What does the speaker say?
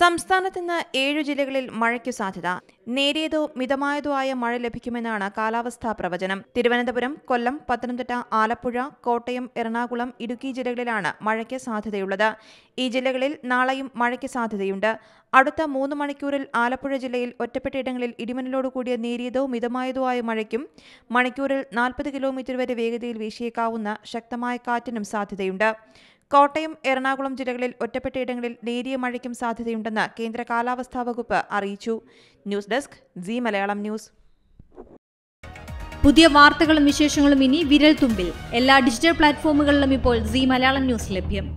സംസ്ഥാനത്ത് ഇന്ന് ഏഴു ജില്ലകളിൽ മഴയ്ക്കു സാധ്യത നേരിയതോ മിതമായതോ ആയ മഴ ലഭിക്കുമെന്നാണ് കാലാവസ്ഥാ പ്രവചനം തിരുവനന്തപുരം കൊല്ലം പത്തനംതിട്ട ആലപ്പുഴ കോട്ടയം എറണാകുളം ഇടുക്കി ജില്ലകളിലാണ് മഴയ്ക്ക് സാധ്യതയുള്ളത് ഈ ജില്ലകളിൽ നാളെയും മഴയ്ക്ക് സാധ്യതയുണ്ട് അടുത്ത മൂന്ന് മണിക്കൂറിൽ ആലപ്പുഴ ജില്ലയിൽ ഒറ്റപ്പെട്ടയിടങ്ങളിൽ ഇടിമിന്നലോടുകൂടിയ നേരിയതോ മിതമായതോ ആയ മഴയ്ക്കും മണിക്കൂറിൽ നാൽപ്പത് കിലോമീറ്റർ വരെ വേഗതയിൽ വീശിയേക്കാവുന്ന ശക്തമായ കാറ്റിനും സാധ്യതയുണ്ട് കോട്ടയം എറണാകുളം ജില്ലകളിൽ ഒറ്റപ്പെട്ടയിടങ്ങളിൽ നേരിയ മഴയ്ക്കും സാധ്യതയുണ്ടെന്ന് കേന്ദ്ര കാലാവസ്ഥാ വകുപ്പ് അറിയിച്ചു news desk Zee Malayalam news പുതിയ വാർത്തകളും വിശേഷങ്ങളും ഇനി വിരൽ തുമ്പിൽ എല്ലാ ഡിജിറ്റൽ പ്ലാറ്റ്ഫോമുകളിലും ഇപ്പോൾ സി മലയാളം ന്യൂസ് ലഭ്യം